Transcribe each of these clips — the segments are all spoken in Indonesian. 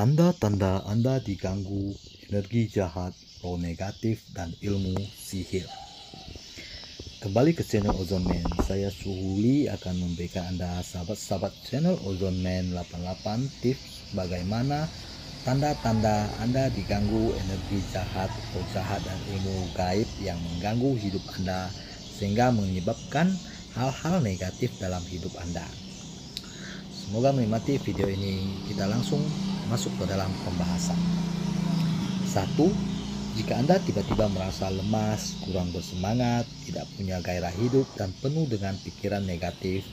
Tanda-tanda Anda diganggu energi jahat, roh negatif, dan ilmu sihir. Kembali ke channel Ozone Man, saya Suhuli akan memberikan Anda sahabat-sahabat channel Ozone Man 88 tips bagaimana tanda-tanda Anda diganggu energi jahat, roh jahat dan ilmu gaib yang mengganggu hidup Anda sehingga menyebabkan hal-hal negatif dalam hidup Anda. Semoga menikmati video ini. Kita langsung masuk ke dalam pembahasan. Satu, jika Anda tiba-tiba merasa lemas, kurang bersemangat, tidak punya gairah hidup, dan penuh dengan pikiran negatif,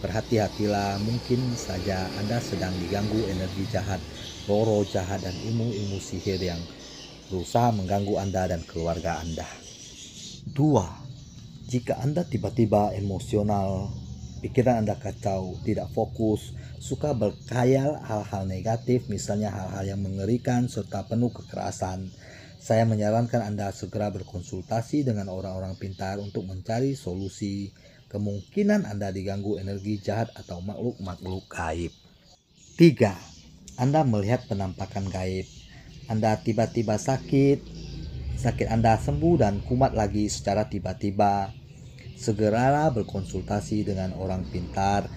berhati-hatilah mungkin saja Anda sedang diganggu energi jahat, roro jahat, dan ilmu-ilmu sihir yang berusaha mengganggu Anda dan keluarga Anda. Dua, jika Anda tiba-tiba emosional, pikiran Anda kacau, tidak fokus, suka berkayal hal-hal negatif, misalnya hal-hal yang mengerikan serta penuh kekerasan. Saya menyarankan Anda segera berkonsultasi dengan orang-orang pintar untuk mencari solusi. Kemungkinan Anda diganggu energi jahat atau makhluk-makhluk gaib. 3. Anda melihat penampakan gaib. Anda tiba-tiba sakit, sakit Anda sembuh dan kumat lagi secara tiba-tiba segeralah berkonsultasi dengan orang pintar.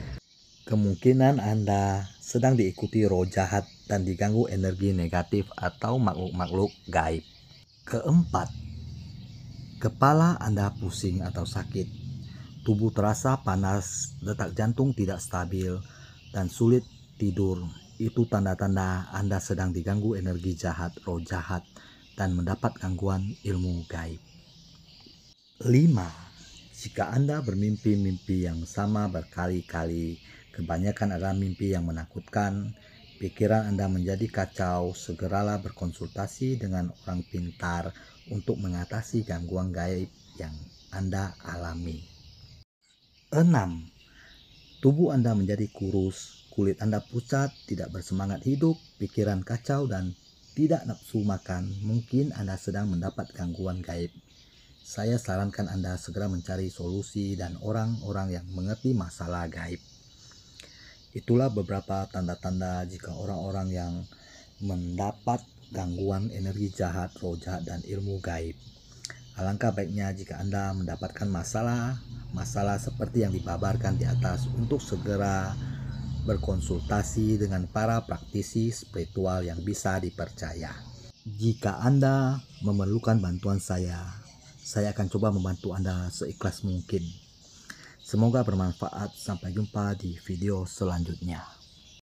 Kemungkinan Anda sedang diikuti roh jahat dan diganggu energi negatif atau makhluk-makhluk gaib. Keempat, kepala Anda pusing atau sakit, tubuh terasa panas, detak jantung tidak stabil, dan sulit tidur. Itu tanda-tanda Anda sedang diganggu energi jahat, roh jahat, dan mendapat gangguan ilmu gaib. 5 jika Anda bermimpi-mimpi yang sama berkali-kali, kebanyakan adalah mimpi yang menakutkan, pikiran Anda menjadi kacau, segeralah berkonsultasi dengan orang pintar untuk mengatasi gangguan gaib yang Anda alami. 6. Tubuh Anda menjadi kurus, kulit Anda pucat, tidak bersemangat hidup, pikiran kacau dan tidak nafsu makan, mungkin Anda sedang mendapat gangguan gaib saya sarankan Anda segera mencari solusi dan orang-orang yang mengerti masalah gaib. Itulah beberapa tanda-tanda jika orang-orang yang mendapat gangguan energi jahat, roh jahat, dan ilmu gaib. Alangkah baiknya jika Anda mendapatkan masalah, masalah seperti yang dipaparkan di atas untuk segera berkonsultasi dengan para praktisi spiritual yang bisa dipercaya. Jika Anda memerlukan bantuan saya, saya akan coba membantu Anda seikhlas mungkin. Semoga bermanfaat. Sampai jumpa di video selanjutnya.